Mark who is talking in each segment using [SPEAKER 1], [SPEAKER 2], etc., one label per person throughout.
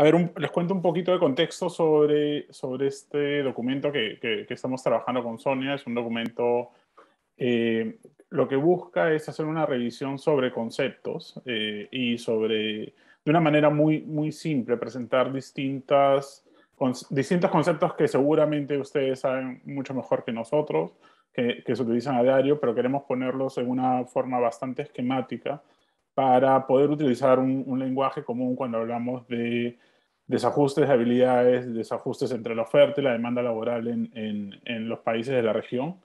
[SPEAKER 1] A ver, les cuento un poquito de contexto sobre, sobre este documento que, que, estamos trabajando con Sonia. Es un documento, eh, lo que busca es hacer una revisión sobre conceptos eh, y sobre, de una manera muy, muy simple, presentar distintas, distintos conceptos que seguramente ustedes saben mucho mejor que nosotros, que, se utilizan a diario, pero queremos ponerlos en una forma bastante esquemática para poder utilizar un lenguaje común cuando hablamos de desajustes de habilidades, desajustes entre la oferta y la demanda laboral en, los países de la región.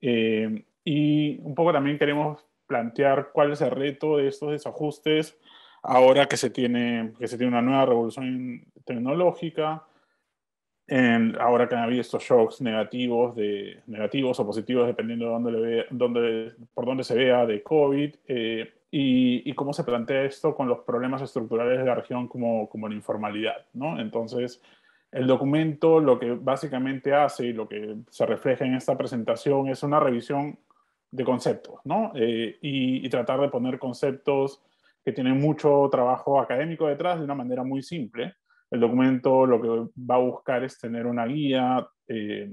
[SPEAKER 1] Eh, y un poco también queremos plantear cuál es el reto de estos desajustes ahora que se tiene, que se tiene una nueva revolución tecnológica, ahora que han habido estos shocks negativos, de, negativos o positivos, dependiendo de dónde, por dónde se vea, de COVID. Eh, y, cómo se plantea esto con los problemas estructurales de la región como, como la informalidad. ¿no? Entonces, el documento lo que básicamente hace y lo que se refleja en esta presentación es una revisión de conceptos, ¿no? Eh, y, tratar de poner conceptos que tienen mucho trabajo académico detrás de una manera muy simple. El documento lo que va a buscar es tener una guía, eh,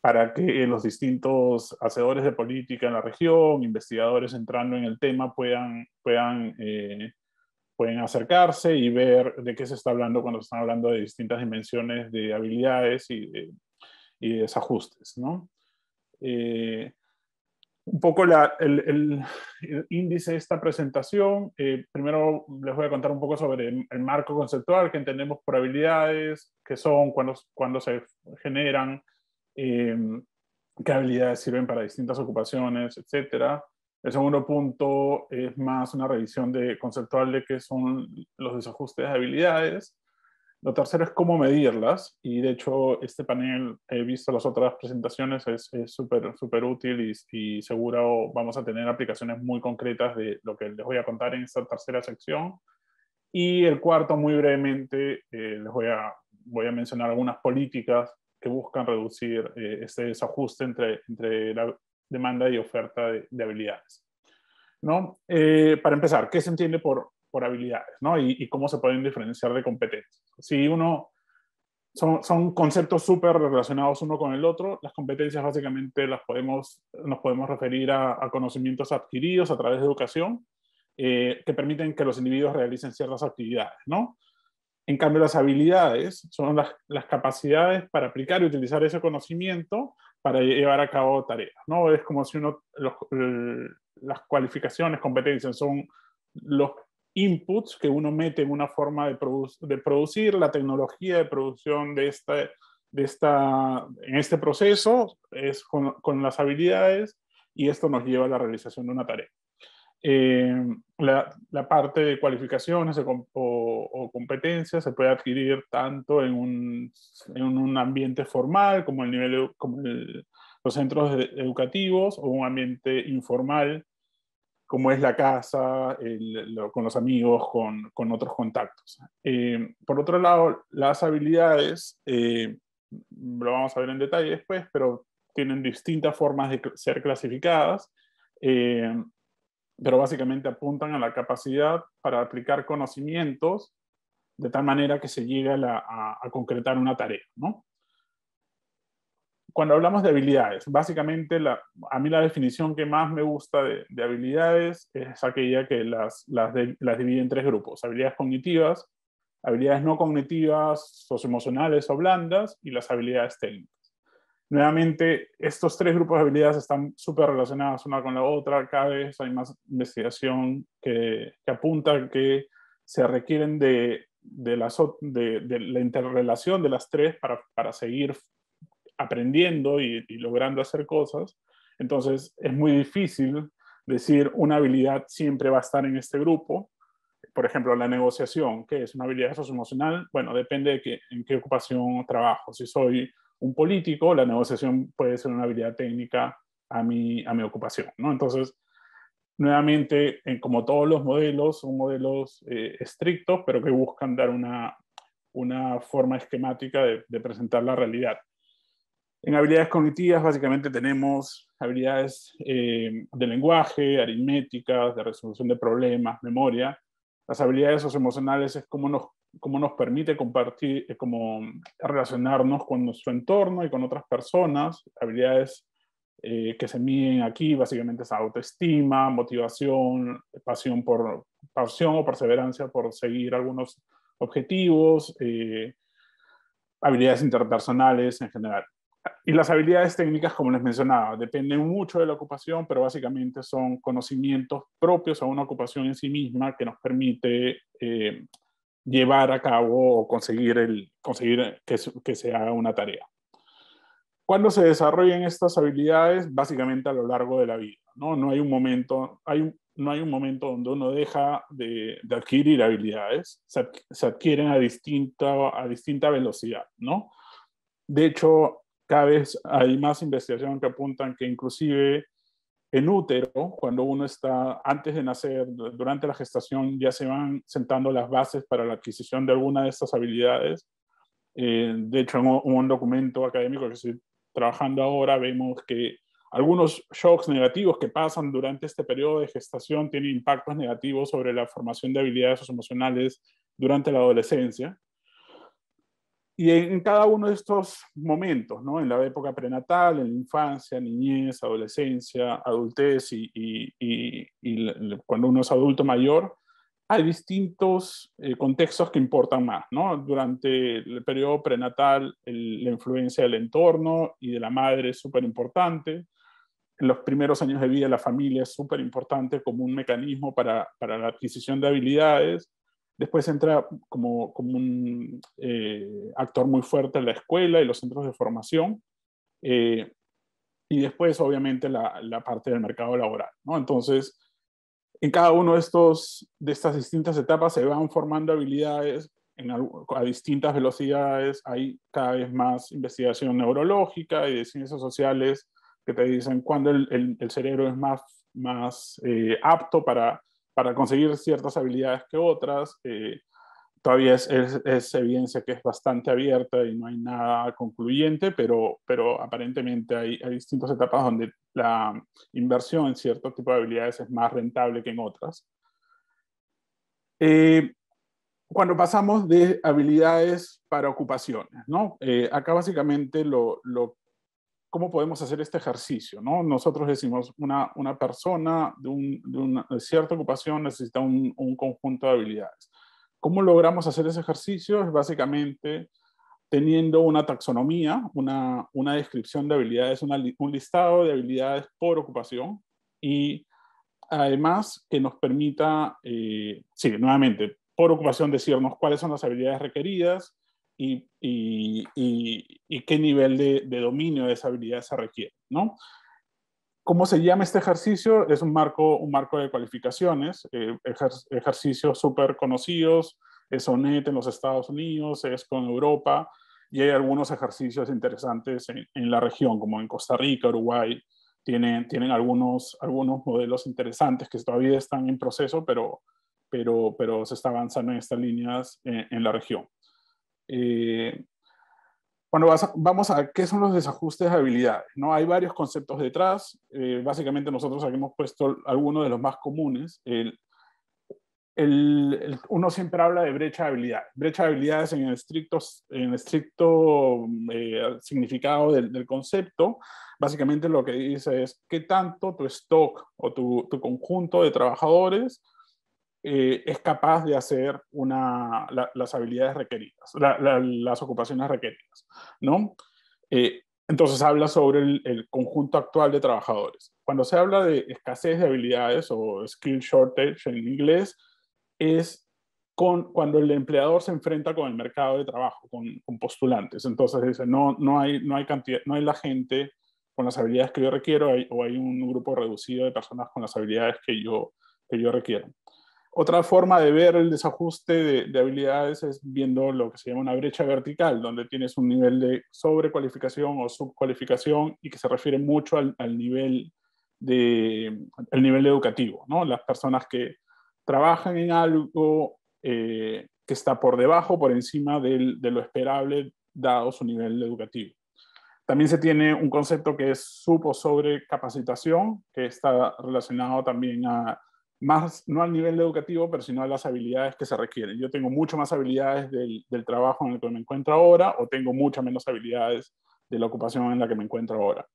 [SPEAKER 1] para que los distintos hacedores de política en la región, investigadores entrando en el tema, puedan, puedan, eh, pueden acercarse y ver de qué se está hablando cuando se están hablando de distintas dimensiones de habilidades y desajustes. ¿no? Eh, un poco el, índice de esta presentación. Eh, primero les voy a contar un poco sobre el, marco conceptual que entendemos por habilidades, qué son, cuando cuándo se generan, Em, qué habilidades sirven para distintas ocupaciones, etcétera. El segundo punto es más una revisión de, conceptual de qué son los desajustes de habilidades. Lo tercero es cómo medirlas y de hecho este panel, he visto las otras presentaciones, es súper súper útil y, seguro vamos a tener aplicaciones muy concretas de lo que les voy a contar en esta tercera sección. Y el cuarto, muy brevemente, eh, les voy a, voy a mencionar algunas políticas que buscan reducir eh, ese desajuste entre, la demanda y oferta de, habilidades. ¿no? Eh, para empezar, ¿qué se entiende por, habilidades ¿no? y, cómo se pueden diferenciar de competencias? Si uno, son, son conceptos súper relacionados uno con el otro, las competencias básicamente las podemos, nos podemos referir a, conocimientos adquiridos a través de educación eh, que permiten que los individuos realicen ciertas actividades. ¿no? En cambio, las habilidades son las, capacidades para aplicar y utilizar ese conocimiento para llevar a cabo tareas, ¿no? Es como si uno, las cualificaciones, competencias, son los inputs que uno mete en una forma de, producir, la tecnología de producción de esta, de esta, en este proceso es con, las habilidades y esto nos lleva a la realización de una tarea. Eh, la, parte de cualificaciones o, competencias se puede adquirir tanto en un, en un ambiente formal como, el nivel, como los centros educativos o un ambiente informal como es la casa, con los amigos, con, con otros contactos. Eh, por otro lado, las habilidades, eh, lo vamos a ver en detalle después, pero tienen distintas formas de ser clasificadas. Eh, pero básicamente apuntan a la capacidad para aplicar conocimientos de tal manera que se llegue a, concretar una tarea, Cuando hablamos de habilidades, básicamente la, a mí la definición que más me gusta de, habilidades es aquella que las, las divide en tres grupos, habilidades cognitivas, habilidades no cognitivas, socioemocionales o blandas y las habilidades técnicas. Nuevamente, estos tres grupos de habilidades están súper relacionados una con la otra, cada vez hay más investigación que, que apunta que se requieren de, de, la interrelación de las tres para, seguir aprendiendo y, logrando hacer cosas. Entonces, es muy difícil decir una habilidad siempre va a estar en este grupo. Por ejemplo, la negociación, que es una habilidad socioemocional, bueno, depende de en qué ocupación trabajo. Si soy un político, la negociación puede ser una habilidad técnica a mi, a mi ocupación, ¿no? Entonces, nuevamente, en, como todos los modelos, son modelos eh, estrictos, pero que buscan dar una, forma esquemática de, presentar la realidad. En habilidades cognitivas, básicamente tenemos habilidades eh, de lenguaje, aritméticas, de resolución de problemas, memoria, las habilidades socioemocionales es cómo nos, nos permite compartir, eh, cómo relacionarnos con nuestro entorno y con otras personas. Habilidades eh, que se miden aquí básicamente es autoestima, motivación, pasión, por, o perseverancia por seguir algunos objetivos, eh, habilidades interpersonales en general. Y las habilidades técnicas, como les mencionaba, dependen mucho de la ocupación, pero básicamente son conocimientos propios a una ocupación en sí misma que nos permite eh, llevar a cabo o conseguir, el, conseguir que, que se haga una tarea. ¿Cuándo se desarrollan estas habilidades? Básicamente a lo largo de la vida, ¿no? No hay un momento, hay no hay un momento donde uno deja de, de adquirir habilidades, se, se, adquieren a distinta, a distinta velocidad, ¿no? De hecho, cada vez hay más investigación que apuntan que inclusive en útero, cuando uno está antes de nacer, durante la gestación, ya se van sentando las bases para la adquisición de alguna de estas habilidades. Eh, de hecho, en un documento académico que estoy trabajando ahora, vemos que algunos shocks negativos que pasan durante este periodo de gestación tienen impactos negativos sobre la formación de habilidades emocionales durante la adolescencia. Y en, cada uno de estos momentos, ¿no? en la época prenatal, en la infancia, niñez, adolescencia, adultez y, cuando uno es adulto mayor, hay distintos eh, contextos que importan más. ¿no? Durante el periodo prenatal, la influencia del entorno y de la madre es súper importante. En los primeros años de vida, la familia es súper importante como un mecanismo para la adquisición de habilidades Después entra como, un eh, actor muy fuerte en la escuela y los centros de formación. Eh, y después, obviamente, la, parte del mercado laboral. ¿no? Entonces, en cada uno de, estos, de estas distintas etapas se van formando habilidades a distintas velocidades. Hay cada vez más investigación neurológica y de ciencias sociales que te dicen cuándo el, cerebro es más, más eh, apto para para conseguir ciertas habilidades que otras. Eh, todavía es, evidencia que es bastante abierta y no hay nada concluyente, pero, pero aparentemente hay, distintas etapas donde la inversión en cierto tipo de habilidades es más rentable que en otras. Eh, cuando pasamos de habilidades para ocupaciones, ¿no? Eh, acá básicamente lo, lo ¿cómo podemos hacer este ejercicio? ¿no? Nosotros decimos, una, una persona de, un, de, una cierta ocupación necesita un, un, conjunto de habilidades. ¿Cómo logramos hacer ese ejercicio? Es básicamente teniendo una taxonomía, una, una descripción de habilidades, un listado de habilidades por ocupación y además que nos permita, eh, sí, nuevamente, por ocupación decirnos cuáles son las habilidades requeridas, y, qué nivel de, dominio de esa habilidad se requiere, ¿no? ¿Cómo se llama este ejercicio? Es un marco, un marco de cualificaciones, eh, ejercicios súper conocidos, es ONET en los Estados Unidos, es con Europa, y hay algunos ejercicios interesantes en, la región, como en Costa Rica, Uruguay, tienen, tienen algunos, algunos modelos interesantes que todavía están en proceso, pero, pero, pero se está avanzando en estas líneas eh, en la región. Eh, bueno, vamos a qué son los desajustes de habilidades. ¿no? Hay varios conceptos detrás. Eh, básicamente nosotros aquí hemos puesto algunos de los más comunes. El, uno siempre habla de brecha de habilidades. Brecha de habilidades en el estricto, en estricto eh, significado del, concepto, básicamente lo que dice es qué tanto tu stock o tu conjunto de trabajadores eh, es capaz de hacer las habilidades requeridas, las ocupaciones requeridas, ¿no? Eh, entonces habla sobre el, conjunto actual de trabajadores. Cuando se habla de escasez de habilidades o skill shortage en inglés, es con, cuando el empleador se enfrenta con el mercado de trabajo, con, postulantes. Entonces dice, no, no, hay, no, hay cantidad, no hay la gente con las habilidades que yo requiero o hay un grupo reducido de personas con las habilidades que yo, que yo requiero. Otra forma de ver el desajuste de, habilidades es viendo lo que se llama una brecha vertical, donde tienes un nivel de sobrecualificación o subcualificación y que se refiere mucho al, nivel, de, el nivel educativo. ¿no? Las personas que trabajan en algo eh, que está por debajo, o por encima de lo esperable, dado su nivel educativo. También se tiene un concepto que es sub sobre capacitación, que está relacionado también a no al nivel educativo, pero sino a las habilidades que se requieren. Yo tengo mucho más habilidades del, trabajo en el que me encuentro ahora o tengo muchas menos habilidades de la ocupación en la que me encuentro ahora.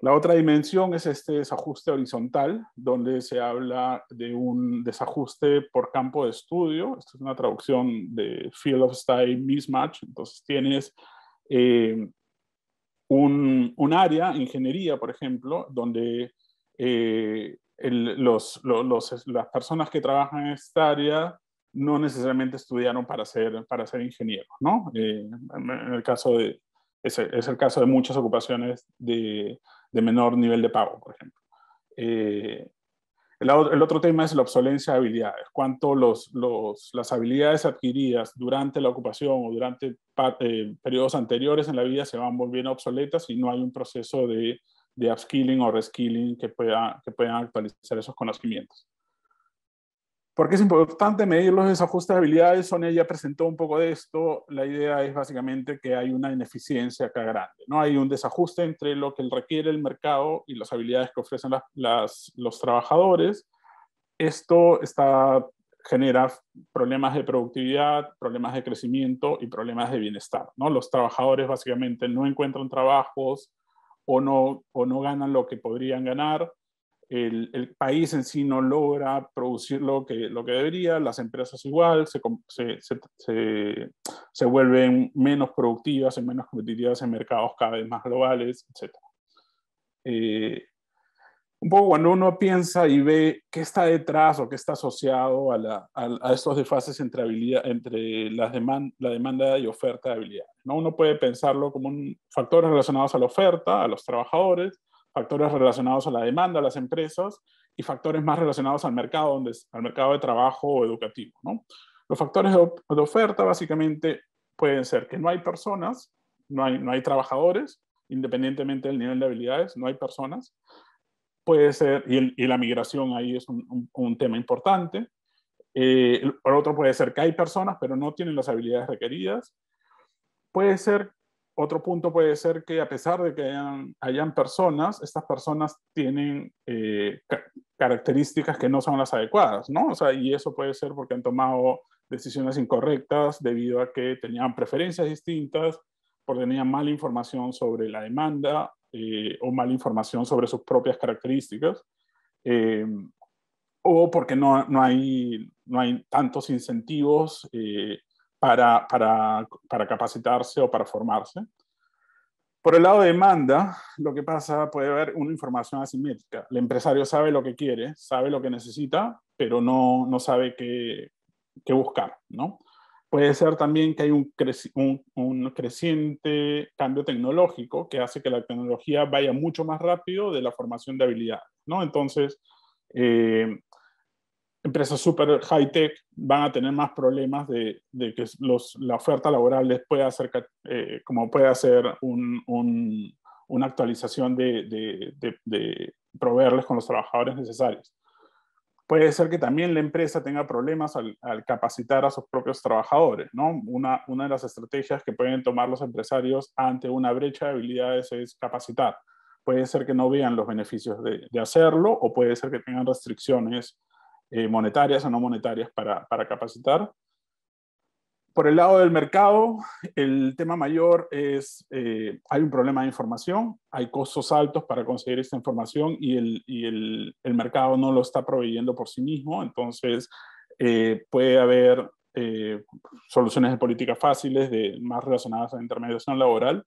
[SPEAKER 1] La otra dimensión es este desajuste horizontal, donde se habla de un desajuste por campo de estudio. Esto es una traducción de Field of Study Mismatch. Entonces tienes eh, un, área, ingeniería, por ejemplo, donde eh, los, las personas que trabajan en esta área no necesariamente estudiaron para ser, para ser ingenieros, ¿no? Eh, en el caso de, es el, es el, caso de muchas ocupaciones de, menor nivel de pago, por ejemplo. Eh, el, otro tema es la obsolencia de habilidades, cuánto los, los, las habilidades adquiridas durante la ocupación o durante eh, periodos anteriores en la vida se van volviendo obsoletas y no hay un proceso de de upskilling o reskilling que, que puedan actualizar esos conocimientos. ¿Por es importante medir los desajustes de habilidades? Sonia ya presentó un poco de esto. La idea es básicamente que hay una ineficiencia acá grande, ¿no? Hay un desajuste entre lo que requiere el mercado y las habilidades que ofrecen los trabajadores. Esto está, genera problemas de productividad, problemas de crecimiento y problemas de bienestar, ¿no? Los trabajadores básicamente no encuentran trabajos, o no, ganan lo que podrían ganar, el, país en sí no logra producir lo que, lo que debería, las empresas igual, se, vuelven menos productivas y menos competitivas en mercados cada vez más globales, etc un poco cuando uno piensa y ve qué está detrás o qué está asociado a, estos desfases entre, habilidad, entre la, demanda y oferta de habilidades. ¿no? Uno puede pensarlo como un, factores relacionados a la oferta, a los trabajadores, factores relacionados a la demanda, a las empresas, y factores más relacionados al mercado, donde, al mercado de trabajo o educativo. Los factores de, oferta básicamente pueden ser que no hay personas, no hay, no hay trabajadores, independientemente del nivel de habilidades, no hay personas puede ser, y, la migración ahí es un, tema importante. Eh, otro puede ser que hay personas, pero no tienen las habilidades requeridas. Puede ser, otro punto puede ser que a pesar de que hayan, personas, estas personas tienen eh, características que no son las adecuadas, ¿no? O sea, y eso puede ser porque han tomado decisiones incorrectas debido a que tenían preferencias distintas, porque tenían mala información sobre la demanda eh, o mala información sobre sus propias características, eh, o porque no, hay, no hay tantos incentivos eh, para, capacitarse o para formarse. Por el lado de demanda, lo que pasa puede haber una información asimétrica. El empresario sabe lo que quiere, sabe lo que necesita, pero no, sabe qué, qué buscar, ¿no? Puede ser también que hay un, creciente cambio tecnológico que hace que la tecnología vaya mucho más rápido de la formación de habilidad. ¿no? Entonces, eh, empresas súper high-tech van a tener más problemas de, que la oferta laboral les pueda hacer, eh, como puede hacer una actualización de proveerles con los trabajadores necesarios. Puede ser que también la empresa tenga problemas al, capacitar a sus propios trabajadores, ¿no? Una, de las estrategias que pueden tomar los empresarios ante una brecha de habilidades es capacitar. Puede ser que no vean los beneficios de, hacerlo o puede ser que tengan restricciones eh, monetarias o no monetarias para capacitar. Por el lado del mercado, el tema mayor es, eh, hay un problema de información, hay costos altos para conseguir esta información y el, mercado no lo está proveyendo por sí mismo, entonces eh, puede haber eh, soluciones de política fáciles, de, más relacionadas a la intermediación laboral.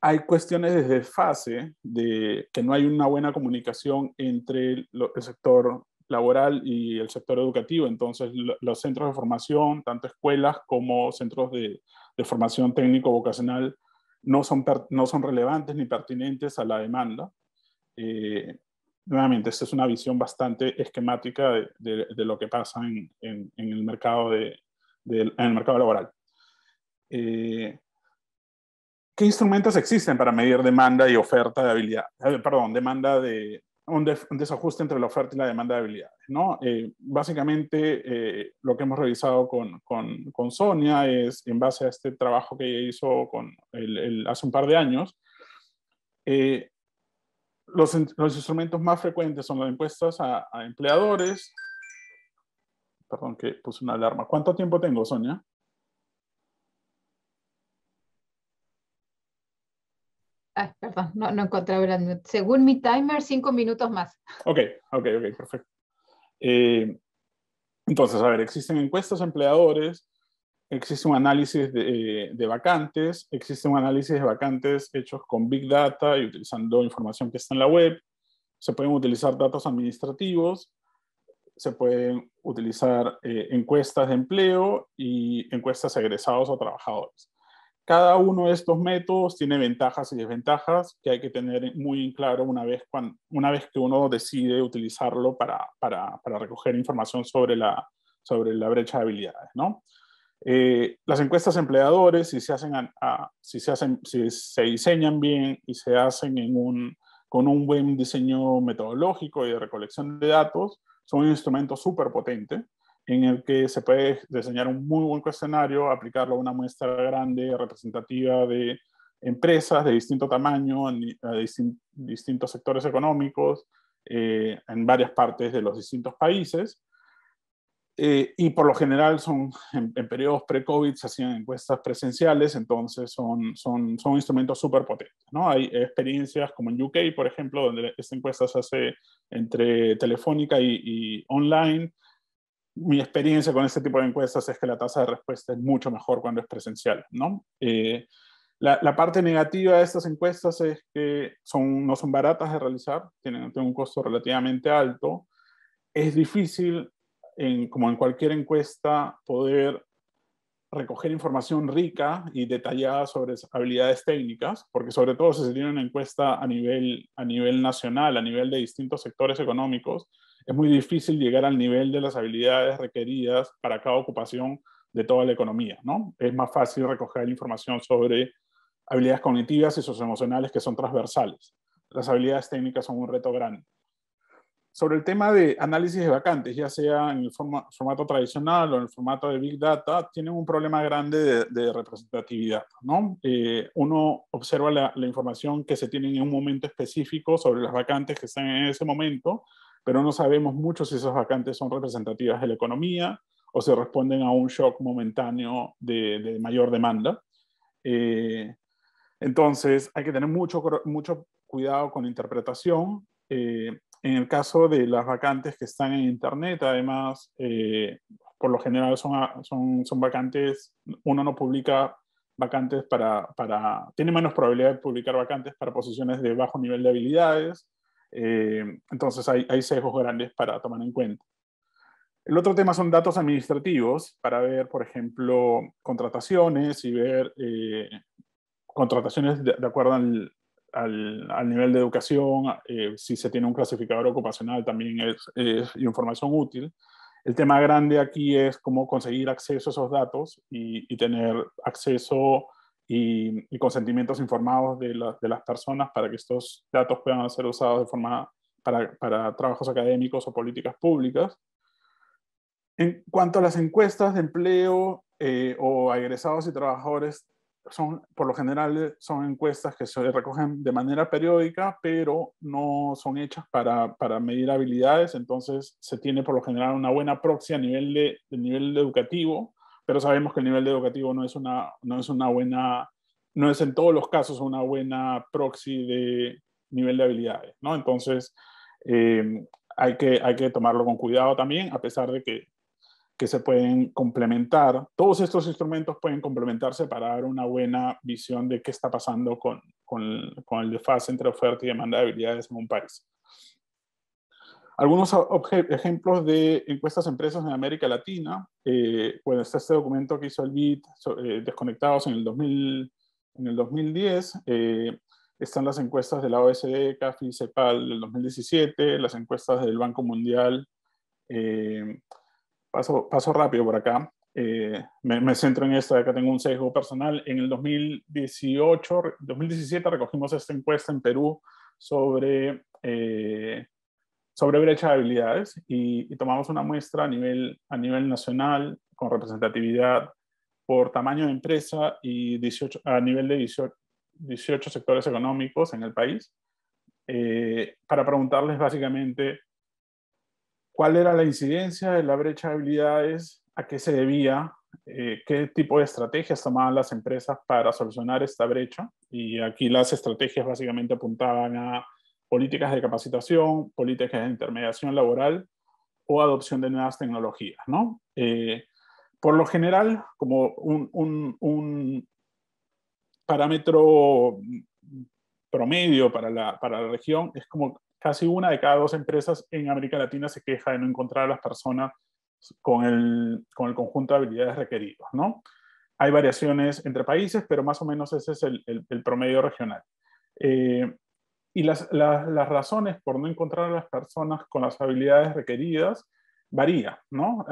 [SPEAKER 1] Hay cuestiones desde fase de que no hay una buena comunicación entre el, el sector laboral y el sector educativo. Entonces, los centros de formación, tanto escuelas como centros de, formación técnico-vocacional, no son, no son relevantes ni pertinentes a la demanda. Eh, nuevamente, esta es una visión bastante esquemática de, lo que pasa en, el, mercado en el mercado laboral. Eh, ¿Qué instrumentos existen para medir demanda y oferta de habilidad? Eh, perdón, demanda de, un, desajuste entre la oferta y la demanda de habilidades. ¿no? Eh, básicamente, eh, lo que hemos revisado con, con, Sonia es, en base a este trabajo que hizo con hace un par de años, eh, los, instrumentos más frecuentes son las impuestas a, a empleadores. Perdón que puse una alarma. ¿Cuánto tiempo tengo, Sonia? Ay, perdón, no, no encontraba Según mi timer, cinco minutos más. Ok, ok, ok, perfecto. Eh, entonces, a ver, existen encuestas a empleadores, existe un análisis eh, de, vacantes, existe un análisis de vacantes hechos con Big Data y utilizando información que está en la web. Se pueden utilizar datos administrativos, se pueden utilizar eh, encuestas de empleo y encuestas de egresados o trabajadores. Cada uno de estos métodos tiene ventajas y desventajas que hay que tener muy en claro una vez, una vez que uno decide utilizarlo para, recoger información sobre la, sobre la brecha de habilidades. Eh, las encuestas empleadores, si se, hacen si, se hacen, si se diseñan bien y se hacen con un buen diseño metodológico y de recolección de datos, son un instrumento súper potente en el que se puede diseñar un muy buen cuestionario, aplicarlo a una muestra grande, representativa de empresas de distinto tamaño, en eh, distintos sectores económicos, eh, en varias partes de los distintos países. Eh, y por lo general son, en, periodos pre-COVID se hacían encuestas presenciales, entonces son, son, son instrumentos súper potentes. ¿no? Hay experiencias como en UK, por ejemplo, donde esta encuesta se hace entre telefónica y, y online, mi experiencia con este tipo de encuestas es que la tasa de respuesta es mucho mejor cuando es presencial, eh, la, parte negativa de estas encuestas es que son, no son baratas de realizar, tienen, un costo relativamente alto. Es difícil, como en cualquier encuesta, poder recoger información rica y detallada sobre habilidades técnicas, porque sobre todo si se tiene una encuesta a a nivel nacional, a nivel de distintos sectores económicos, es muy difícil llegar al nivel de las habilidades requeridas para cada ocupación de toda la economía, ¿no? Es más fácil recoger información sobre habilidades cognitivas y socioemocionales que son transversales. Las habilidades técnicas son un reto grande. Sobre el tema de análisis de vacantes, ya sea en el formato tradicional o en el formato de Big Data, tienen un problema grande de, representatividad. ¿no? Eh, uno observa la, la información que se tiene en un momento específico sobre las vacantes que están en ese momento pero no sabemos mucho si esas vacantes son representativas de la economía o si responden a un shock momentáneo de, mayor demanda. Eh, entonces, hay que tener mucho, cuidado con la interpretación. Eh, en el caso de las vacantes que están en Internet, además, eh, por lo general son, vacantes, uno no publica vacantes para, tiene menos probabilidad de publicar vacantes para posiciones de bajo nivel de habilidades eh, entonces hay, sesgos grandes para tomar en cuenta. El otro tema son datos administrativos para ver, por ejemplo, contrataciones y ver eh, contrataciones de, acuerdo al, nivel de educación, eh, si se tiene un clasificador ocupacional también es, información útil. El tema grande aquí es cómo conseguir acceso a esos datos y tener acceso y, consentimientos informados de, las personas para que estos datos puedan ser usados de forma para, para trabajos académicos o políticas públicas. En cuanto a las encuestas de empleo eh, o egresados y trabajadores, son, por lo general son encuestas que se recogen de manera periódica, pero no son hechas para, para medir habilidades, entonces se tiene por lo general una buena proxy a nivel, de nivel educativo pero sabemos que el nivel educativo no es una, no es una buena, no es en todos los casos una buena proxy de nivel de habilidades, ¿no? Entonces, eh, hay, que, hay que tomarlo con cuidado también, a pesar de que, que se pueden complementar, todos estos instrumentos pueden complementarse para dar una buena visión de qué está pasando con, con, con el desfase entre oferta y demanda de habilidades en un país. Algunos ejemplos de encuestas a empresas en América Latina, eh, bueno, está este documento que hizo el BID, eh, Desconectados en el, 2000, en el 2010, eh, están las encuestas de la OSD, CAFI, CEPAL del 2017, las encuestas del Banco Mundial. Eh, paso, paso, rápido por acá, me, centro en esta, acá tengo un sesgo personal. En el 2018, 2017 recogimos esta encuesta en Perú sobre sobre brecha de habilidades y, tomamos una muestra a nivel, a nivel nacional con representatividad por tamaño de empresa y 18, a nivel de 18, sectores económicos en el país eh, para preguntarles básicamente cuál era la incidencia de la brecha de habilidades, a qué se debía, eh, qué tipo de estrategias tomaban las empresas para solucionar esta brecha. Y aquí las estrategias básicamente apuntaban a políticas de capacitación, políticas de intermediación laboral o adopción de nuevas tecnologías. ¿no? Eh, por lo general, como un, parámetro promedio para la, región, es como casi una de cada dos empresas en América Latina se queja de no encontrar a las personas con el, conjunto de habilidades requeridos, ¿no? Hay variaciones entre países, pero más o menos ese es el, promedio regional. Eh, y las, razones por no encontrar a las personas con las habilidades requeridas varía, ¿no?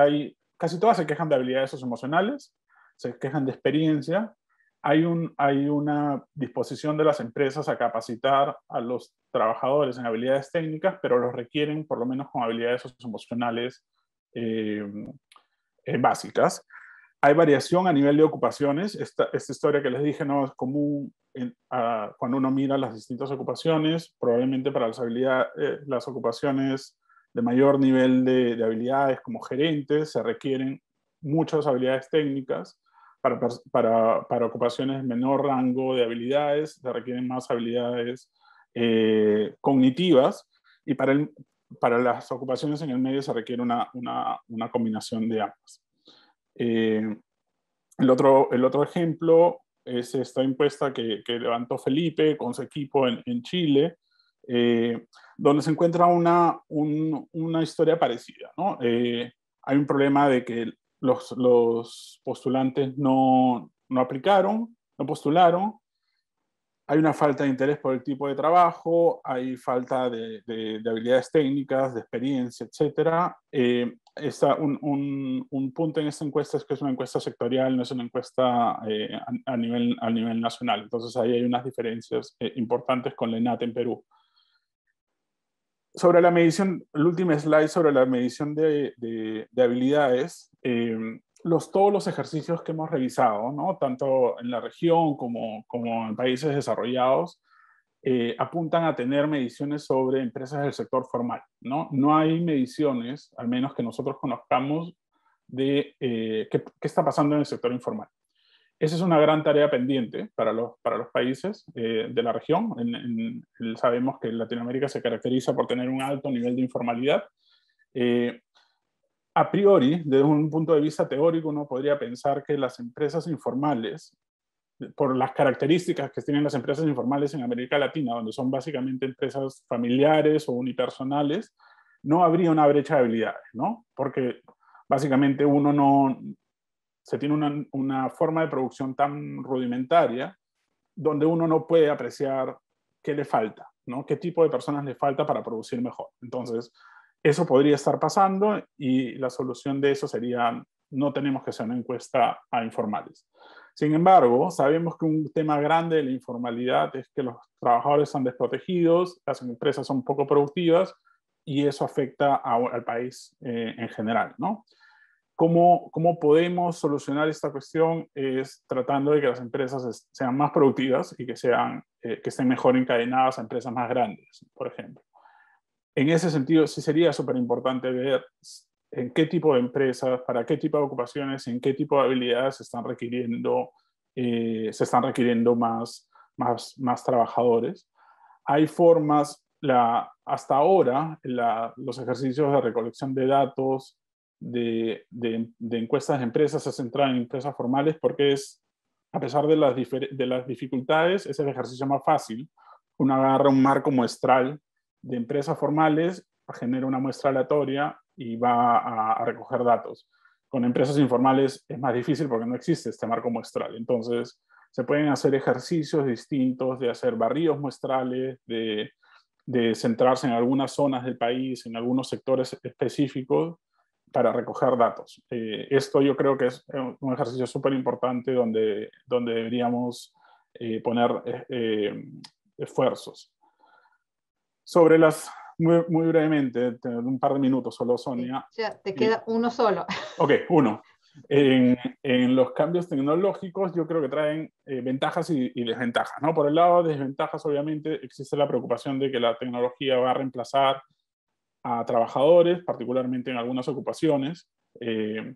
[SPEAKER 1] casi todas se quejan de habilidades socioemocionales, se quejan de experiencia, hay, una disposición de las empresas a capacitar a los trabajadores en habilidades técnicas, pero los requieren por lo menos con habilidades socioemocionales eh, eh, básicas hay variación a nivel de ocupaciones. Esta, historia que les dije no es común cuando uno mira las distintas ocupaciones. Probablemente para las, habilidades, eh, las ocupaciones de mayor nivel de, habilidades como gerentes se requieren muchas habilidades técnicas. Para, ocupaciones de menor rango de habilidades se requieren más habilidades eh, cognitivas. Y para, las ocupaciones en el medio se requiere una combinación de ambas. Eh, el, otro, el otro ejemplo es esta impuesta que, levantó Felipe con su equipo en, Chile, eh, donde se encuentra una, una historia parecida. ¿no? Eh, hay un problema de que los, los postulantes no, no, aplicaron, no postularon, hay una falta de interés por el tipo de trabajo, hay falta de, de, habilidades técnicas, de experiencia, etc un, punto en esta encuesta es que es una encuesta sectorial, no es una encuesta eh, a, nivel, nacional. Entonces ahí hay unas diferencias eh, importantes con la ENAT en Perú. Sobre la medición, el último slide sobre la medición de, habilidades, eh, los, todos los ejercicios que hemos revisado, tanto en la región como en países desarrollados, eh, apuntan a tener mediciones sobre empresas del sector formal. No, no hay mediciones, al menos que nosotros conozcamos, de eh, qué, está pasando en el sector informal. Esa es una gran tarea pendiente para los, para los países eh, de la región. sabemos que Latinoamérica se caracteriza por tener un alto nivel de informalidad. a priori, desde un punto de vista teórico, uno podría pensar que las empresas informales por las características que tienen las empresas informales en América Latina, donde son básicamente empresas familiares o unipersonales, no habría una brecha de habilidades, ¿no? Porque básicamente uno no, se tiene una, forma de producción tan rudimentaria donde uno no puede apreciar qué le falta, ¿no? ¿Qué tipo de personas le falta para producir mejor? Entonces, eso podría estar pasando y la solución de eso sería no tenemos que hacer una encuesta a informales. Sin embargo, sabemos que un tema grande de la informalidad es que los trabajadores están desprotegidos, las empresas son poco productivas y eso afecta al país eh, en general, ¿no? ¿Cómo, podemos solucionar esta cuestión? Es tratando de que las empresas sean más productivas y que, sean, eh, que estén mejor encadenadas a empresas más grandes, por ejemplo. En ese sentido, sí sería súper importante ver en qué tipo de empresas, para qué tipo de ocupaciones, en qué tipo de habilidades se están requiriendo, eh, se están requiriendo más, más, más trabajadores. Hay formas, la, hasta ahora, los ejercicios de recolección de datos, de, de, encuestas de empresas se centran en empresas formales porque es, a pesar de las, de las dificultades, es el ejercicio más fácil. Uno agarra un marco muestral de empresas formales, genera una muestra aleatoria y va a, recoger datos. Con empresas informales es más difícil porque no existe este marco muestral. Entonces, se pueden hacer ejercicios distintos de hacer barrios muestrales, de, centrarse en algunas zonas del país, en algunos sectores específicos para recoger datos. Eh, esto yo creo que es un ejercicio súper importante donde, donde deberíamos eh, poner eh, esfuerzos. Sobre las muy, brevemente, un par de minutos solo, Sonia. Ya, te queda uno solo. Ok, uno. En, los cambios tecnológicos yo creo que traen eh, ventajas y, desventajas. ¿no? Por el lado de desventajas, obviamente, existe la preocupación de que la tecnología va a reemplazar a trabajadores, particularmente en algunas ocupaciones. Eh,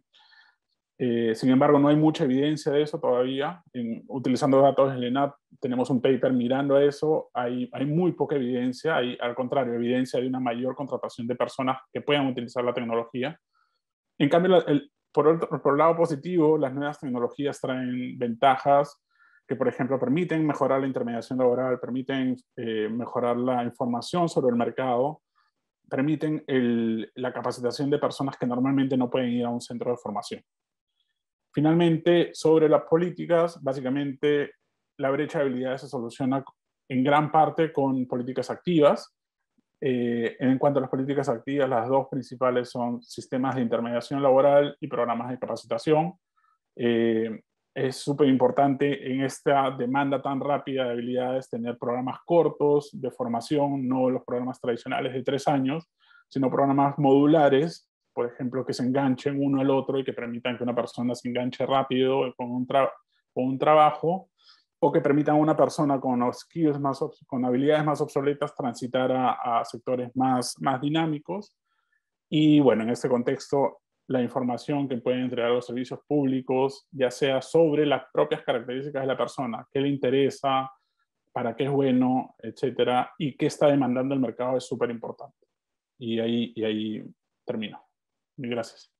[SPEAKER 1] eh, sin embargo, no hay mucha evidencia de eso todavía. utilizando datos del ENAP, tenemos un paper mirando a eso. Hay, muy poca evidencia, hay, al contrario, evidencia de una mayor contratación de personas que puedan utilizar la tecnología. En cambio, por, el, lado positivo, las nuevas tecnologías traen ventajas que, por ejemplo, permiten mejorar la intermediación laboral, permiten eh, mejorar la información sobre el mercado, permiten la capacitación de personas que normalmente no pueden ir a un centro de formación. Finalmente, sobre las políticas, básicamente la brecha de habilidades se soluciona en gran parte con políticas activas. Eh, en cuanto a las políticas activas, las dos principales son sistemas de intermediación laboral y programas de capacitación. Eh, es súper importante en esta demanda tan rápida de habilidades tener programas cortos de formación, no los programas tradicionales de tres años, sino programas modulares por ejemplo, que se enganchen uno al otro y que permitan que una persona se enganche rápido con un, un trabajo, o que permitan a una persona con, skills más, con habilidades más obsoletas transitar a, sectores más, más dinámicos. Y bueno, en este contexto, la información que pueden entregar los servicios públicos, ya sea sobre las propias características de la persona, qué le interesa, para qué es bueno, etcétera, y qué está demandando el mercado es súper importante. Y ahí, y ahí termino. Gracias.